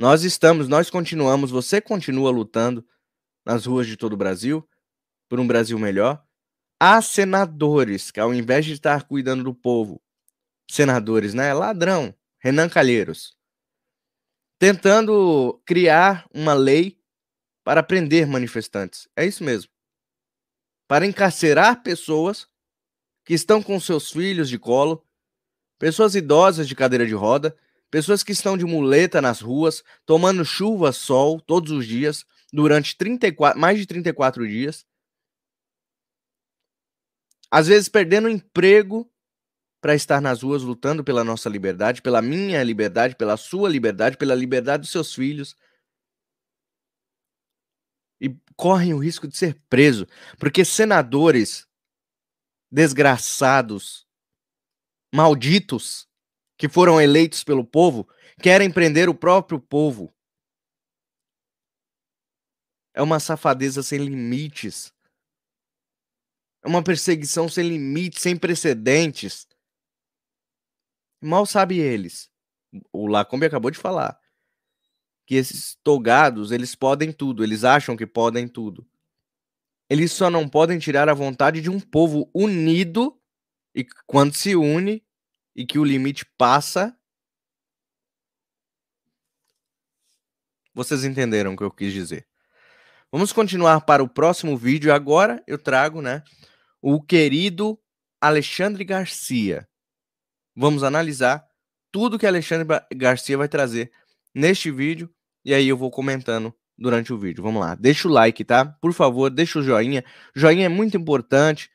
Nós estamos, nós continuamos, você continua lutando nas ruas de todo o Brasil por um Brasil melhor. Há senadores que, ao invés de estar cuidando do povo, senadores, né? Ladrão, Renan Calheiros, tentando criar uma lei para prender manifestantes. É isso mesmo. Para encarcerar pessoas que estão com seus filhos de colo, pessoas idosas de cadeira de roda Pessoas que estão de muleta nas ruas, tomando chuva, sol, todos os dias, durante 34, mais de 34 dias. Às vezes perdendo emprego para estar nas ruas lutando pela nossa liberdade, pela minha liberdade, pela sua liberdade, pela liberdade dos seus filhos. E correm o risco de ser preso, porque senadores desgraçados, malditos, que foram eleitos pelo povo, querem prender o próprio povo. É uma safadeza sem limites. É uma perseguição sem limites, sem precedentes. Mal sabe eles. O Lacombe acabou de falar que esses togados, eles podem tudo, eles acham que podem tudo. Eles só não podem tirar a vontade de um povo unido e quando se une, e que o limite passa. Vocês entenderam o que eu quis dizer. Vamos continuar para o próximo vídeo. Agora eu trago, né, o querido Alexandre Garcia. Vamos analisar tudo que Alexandre Garcia vai trazer neste vídeo e aí eu vou comentando durante o vídeo. Vamos lá, deixa o like, tá? Por favor, deixa o joinha. Joinha é muito importante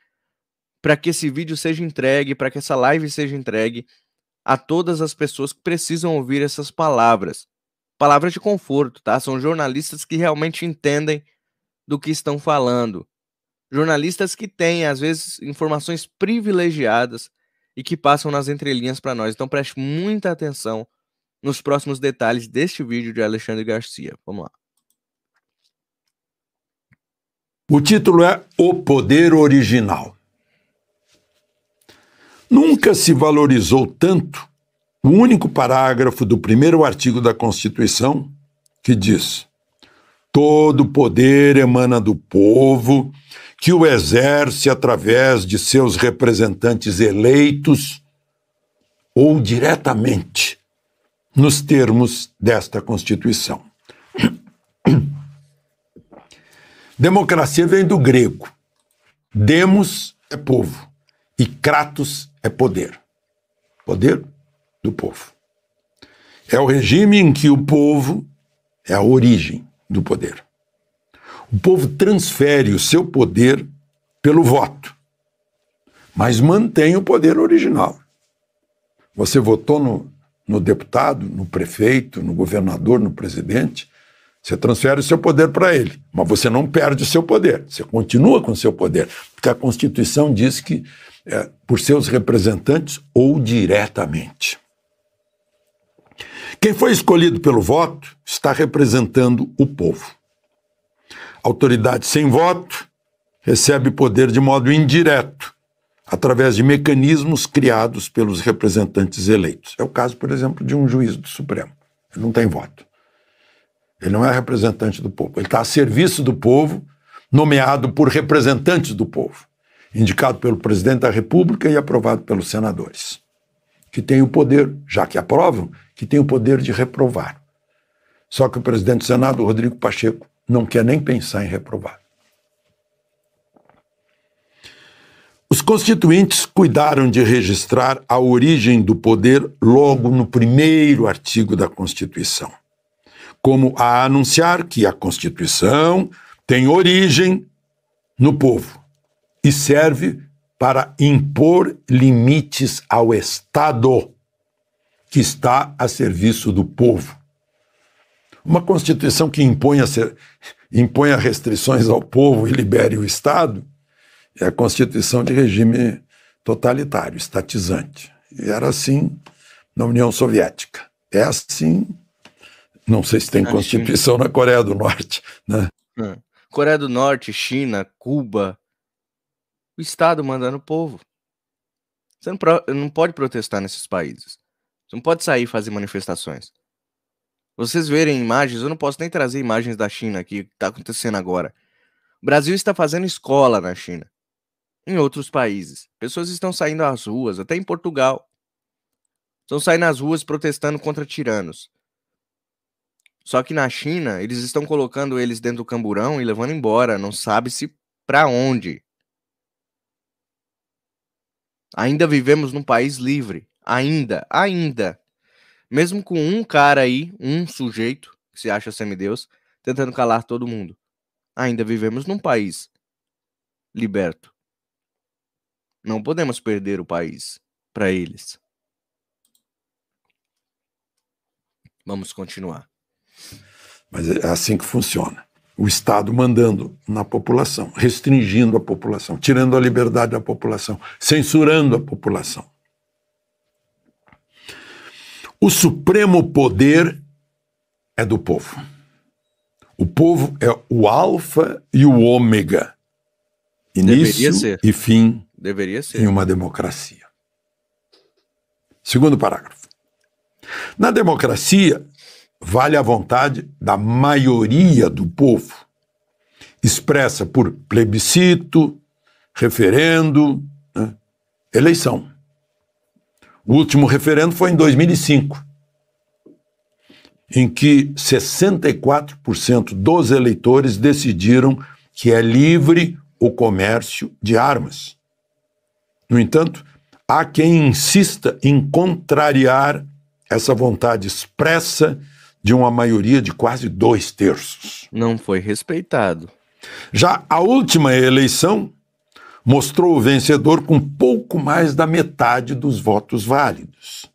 para que esse vídeo seja entregue, para que essa live seja entregue a todas as pessoas que precisam ouvir essas palavras. Palavras de conforto, tá? São jornalistas que realmente entendem do que estão falando. Jornalistas que têm, às vezes, informações privilegiadas e que passam nas entrelinhas para nós. Então preste muita atenção nos próximos detalhes deste vídeo de Alexandre Garcia. Vamos lá. O título é O Poder Original. Nunca se valorizou tanto o único parágrafo do primeiro artigo da Constituição que diz: todo poder emana do povo, que o exerce através de seus representantes eleitos ou diretamente, nos termos desta Constituição. Democracia vem do grego. Demos é povo. E Kratos é poder. Poder do povo. É o regime em que o povo é a origem do poder. O povo transfere o seu poder pelo voto, mas mantém o poder original. Você votou no, no deputado, no prefeito, no governador, no presidente, você transfere o seu poder para ele, mas você não perde o seu poder, você continua com o seu poder, porque a Constituição diz que é, por seus representantes ou diretamente. Quem foi escolhido pelo voto está representando o povo. Autoridade sem voto recebe poder de modo indireto, através de mecanismos criados pelos representantes eleitos. É o caso, por exemplo, de um juiz do Supremo. Ele não tem voto. Ele não é representante do povo. Ele está a serviço do povo, nomeado por representantes do povo indicado pelo presidente da República e aprovado pelos senadores, que tem o poder, já que aprovam, que tem o poder de reprovar. Só que o presidente do Senado, Rodrigo Pacheco, não quer nem pensar em reprovar. Os constituintes cuidaram de registrar a origem do poder logo no primeiro artigo da Constituição, como a anunciar que a Constituição tem origem no povo e serve para impor limites ao Estado que está a serviço do povo. Uma Constituição que imponha, ser, imponha restrições ao povo e libere o Estado é a Constituição de regime totalitário, estatizante. E era assim na União Soviética. É assim, não sei se tem Constituição na Coreia do Norte. Né? É. Coreia do Norte, China, Cuba, o Estado mandando o povo. Você não, não pode protestar nesses países. Você não pode sair e fazer manifestações. Vocês verem imagens, eu não posso nem trazer imagens da China aqui, que está acontecendo agora. O Brasil está fazendo escola na China. Em outros países. Pessoas estão saindo às ruas, até em Portugal. Estão saindo às ruas protestando contra tiranos. Só que na China, eles estão colocando eles dentro do camburão e levando embora, não sabe-se para onde. Ainda vivemos num país livre. Ainda, ainda. Mesmo com um cara aí, um sujeito, que se acha semideus, tentando calar todo mundo. Ainda vivemos num país liberto. Não podemos perder o país para eles. Vamos continuar. Mas é assim que funciona o Estado mandando na população, restringindo a população, tirando a liberdade da população, censurando a população. O supremo poder é do povo. O povo é o alfa e o ômega. Início e fim Deveria ser. em uma democracia. Segundo parágrafo. Na democracia, vale a vontade da maioria do povo, expressa por plebiscito, referendo, né? eleição. O último referendo foi em 2005, em que 64% dos eleitores decidiram que é livre o comércio de armas. No entanto, há quem insista em contrariar essa vontade expressa de uma maioria de quase dois terços. Não foi respeitado. Já a última eleição mostrou o vencedor com pouco mais da metade dos votos válidos.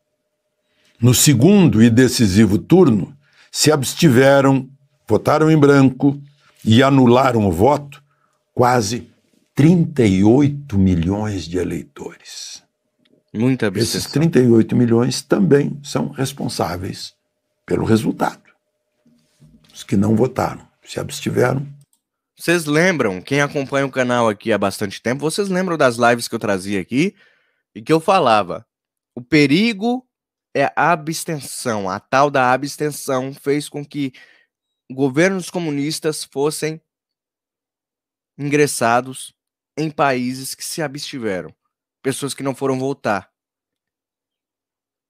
No segundo e decisivo turno, se abstiveram, votaram em branco e anularam o voto quase 38 milhões de eleitores. Muita Esses 38 milhões também são responsáveis pelo resultado. Os que não votaram, se abstiveram. Vocês lembram, quem acompanha o canal aqui há bastante tempo, vocês lembram das lives que eu trazia aqui e que eu falava: o perigo é a abstenção. A tal da abstenção fez com que governos comunistas fossem ingressados em países que se abstiveram, pessoas que não foram votar.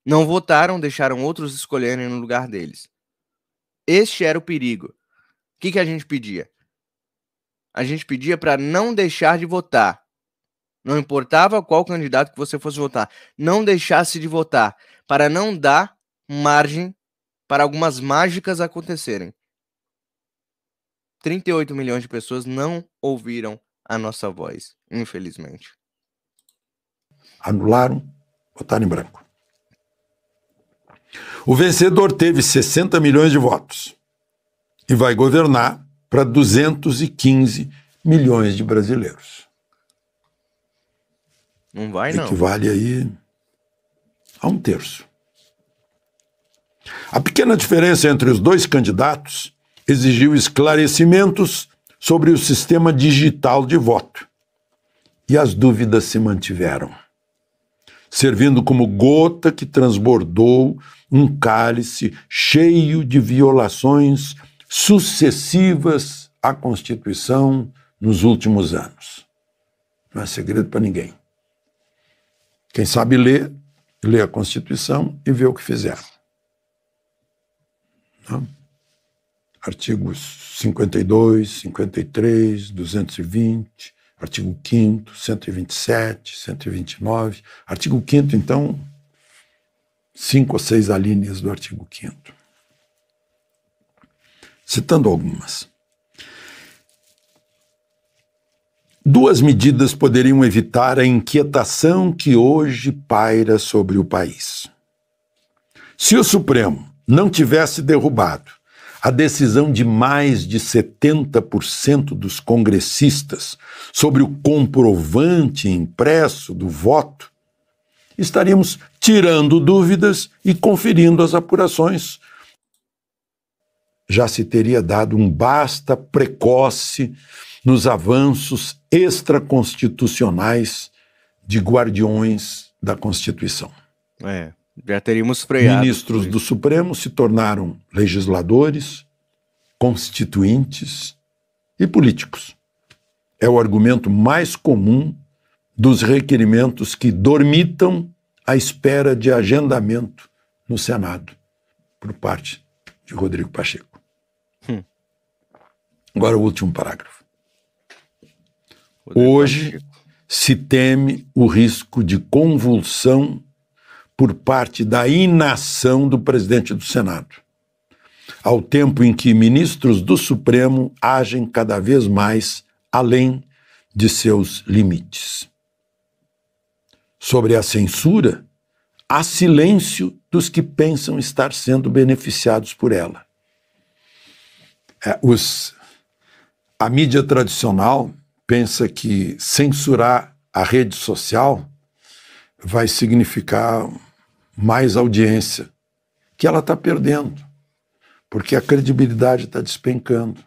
Não votaram, deixaram outros escolherem no lugar deles. Este era o perigo. O que, que a gente pedia? A gente pedia para não deixar de votar. Não importava qual candidato que você fosse votar. Não deixasse de votar. Para não dar margem para algumas mágicas acontecerem. 38 milhões de pessoas não ouviram a nossa voz, infelizmente. Anularam, votaram em branco. O vencedor teve 60 milhões de votos e vai governar para 215 milhões de brasileiros. Não vai, não. Equivale aí a um terço. A pequena diferença entre os dois candidatos exigiu esclarecimentos sobre o sistema digital de voto. E as dúvidas se mantiveram servindo como gota que transbordou um cálice cheio de violações sucessivas à Constituição nos últimos anos. Não é segredo para ninguém. Quem sabe ler, lê a Constituição e vê o que fizeram. Não? Tá? Artigos 52, 53, 220, Artigo 5 127, 129. Artigo 5 então, cinco ou seis alíneas do artigo 5 Citando algumas. Duas medidas poderiam evitar a inquietação que hoje paira sobre o país. Se o Supremo não tivesse derrubado a decisão de mais de 70% dos congressistas sobre o comprovante impresso do voto, estaríamos tirando dúvidas e conferindo as apurações. Já se teria dado um basta precoce nos avanços extraconstitucionais de guardiões da Constituição. É. Já teríamos freado. Ministros do Supremo se tornaram legisladores, constituintes e políticos. É o argumento mais comum dos requerimentos que dormitam à espera de agendamento no Senado por parte de Rodrigo Pacheco. Hum. Agora o último parágrafo. Rodrigo Hoje Pacheco. se teme o risco de convulsão por parte da inação do presidente do Senado, ao tempo em que ministros do Supremo agem cada vez mais além de seus limites. Sobre a censura, há silêncio dos que pensam estar sendo beneficiados por ela. É, os, a mídia tradicional pensa que censurar a rede social vai significar mais audiência, que ela está perdendo, porque a credibilidade está despencando.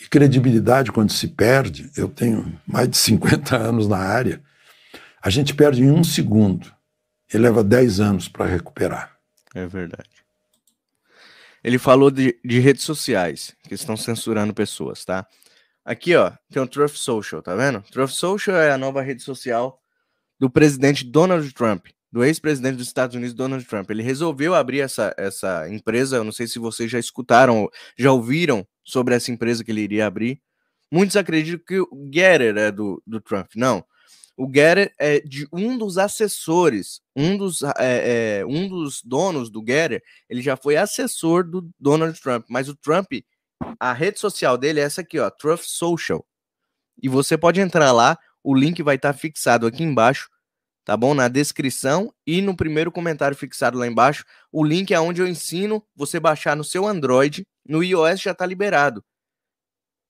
E credibilidade, quando se perde, eu tenho mais de 50 anos na área, a gente perde em um segundo e leva 10 anos para recuperar. É verdade. Ele falou de, de, redes sociais, que estão censurando pessoas, tá? Aqui, ó, tem o Truth Social, tá vendo? Truth Social é a nova rede social do presidente Donald Trump do ex-presidente dos Estados Unidos, Donald Trump. Ele resolveu abrir essa, essa empresa. Eu não sei se vocês já escutaram, já ouviram sobre essa empresa que ele iria abrir. Muitos acreditam que o Getter é do, do Trump. Não. O Getter é de um dos assessores, um dos, é, é, um dos donos do Getter. Ele já foi assessor do Donald Trump. Mas o Trump, a rede social dele é essa aqui, ó, Trump Social. E você pode entrar lá, o link vai estar tá fixado aqui embaixo tá bom? Na descrição e no primeiro comentário fixado lá embaixo, o link é onde eu ensino você baixar no seu Android, no iOS já tá liberado,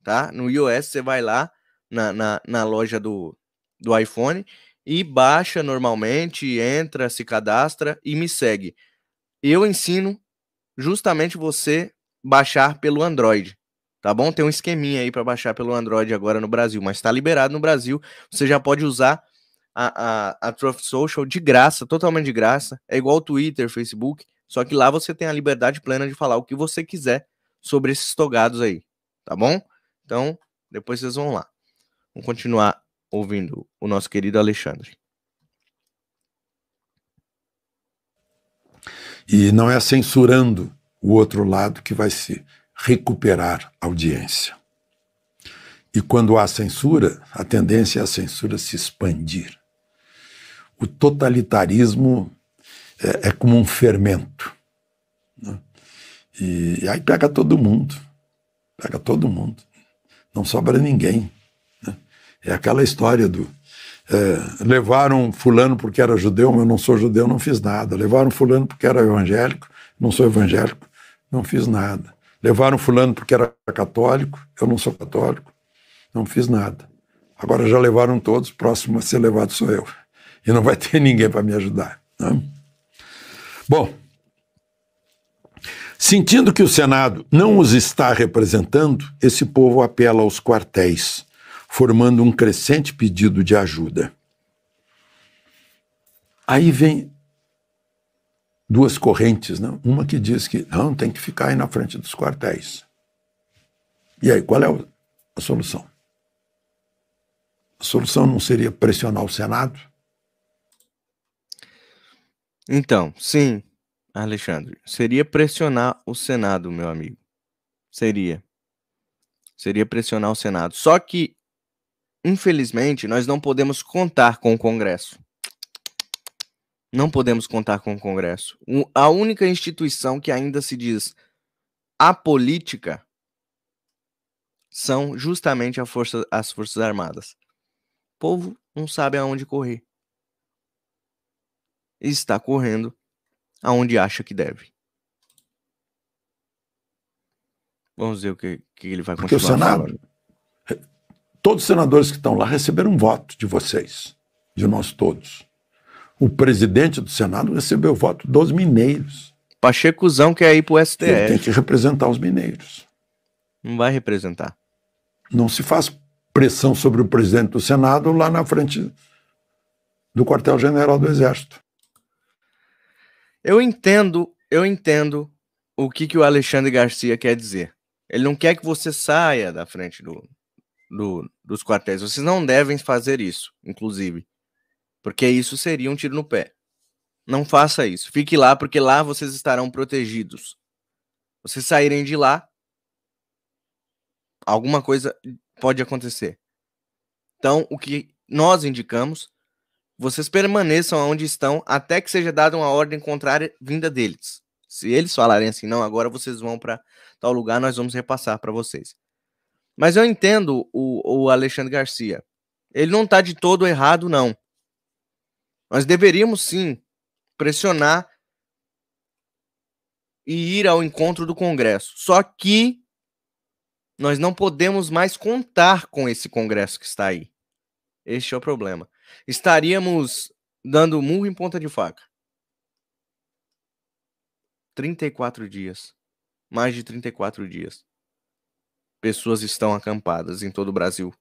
tá? No iOS você vai lá na, na, na loja do, do iPhone e baixa normalmente, entra, se cadastra e me segue. Eu ensino justamente você baixar pelo Android, tá bom? Tem um esqueminha aí para baixar pelo Android agora no Brasil, mas está liberado no Brasil, você já pode usar a, a, a Truth Social de graça, totalmente de graça. É igual Twitter, Facebook, só que lá você tem a liberdade plena de falar o que você quiser sobre esses togados aí, tá bom? Então, depois vocês vão lá. Vamos continuar ouvindo o nosso querido Alexandre. E não é censurando o outro lado que vai se recuperar a audiência. E quando há censura, a tendência é a censura se expandir o totalitarismo é, é como um fermento. Né? E, e, aí pega todo mundo. Pega todo mundo. Não sobra ninguém. Né? É aquela história do. É, levaram fulano porque era judeu, mas eu não sou judeu, não fiz nada. Levaram fulano porque era evangélico, não sou evangélico, não fiz nada. Levaram fulano porque era católico, eu não sou católico, não fiz nada. Agora já levaram todos, próximo a ser levado sou eu e não vai ter ninguém para me ajudar. Né? Bom, sentindo que o Senado não os está representando, esse povo apela aos quartéis, formando um crescente pedido de ajuda. Aí vem duas correntes, né? uma que diz que não, tem que ficar aí na frente dos quartéis. E aí, qual é a solução? A solução não seria pressionar o Senado? Então, sim, Alexandre, seria pressionar o Senado, meu amigo. Seria. Seria pressionar o Senado. Só que, infelizmente, nós não podemos contar com o Congresso. Não podemos contar com o Congresso. A única instituição que ainda se diz apolítica são justamente a força, as Forças Armadas. O povo não sabe aonde correr está correndo aonde acha que deve. Vamos ver o que, que ele vai Porque continuar. Porque o Senado, todos os senadores que estão lá receberam um voto de vocês, de nós todos. O presidente do Senado recebeu o voto dos mineiros. Pachecozão quer ir para o STF. Ele tem que representar os mineiros. Não vai representar. Não se faz pressão sobre o presidente do Senado lá na frente do quartel-general do Exército. Eu entendo, eu entendo o que, que o Alexandre Garcia quer dizer. Ele não quer que você saia da frente do, do, dos quartéis. Vocês não devem fazer isso, inclusive. Porque isso seria um tiro no pé. Não faça isso. Fique lá, porque lá vocês estarão protegidos. Vocês saírem de lá, alguma coisa pode acontecer. Então, o que nós indicamos vocês permaneçam onde estão até que seja dada uma ordem contrária vinda deles. Se eles falarem assim, não, agora vocês vão para tal lugar, nós vamos repassar para vocês. Mas eu entendo o, o Alexandre Garcia. Ele não está de todo errado, não. Nós deveríamos sim pressionar e ir ao encontro do Congresso. Só que nós não podemos mais contar com esse Congresso que está aí. Este é o problema estaríamos dando murro em ponta de faca. 34 dias. Mais de 34 dias. Pessoas estão acampadas em todo o Brasil.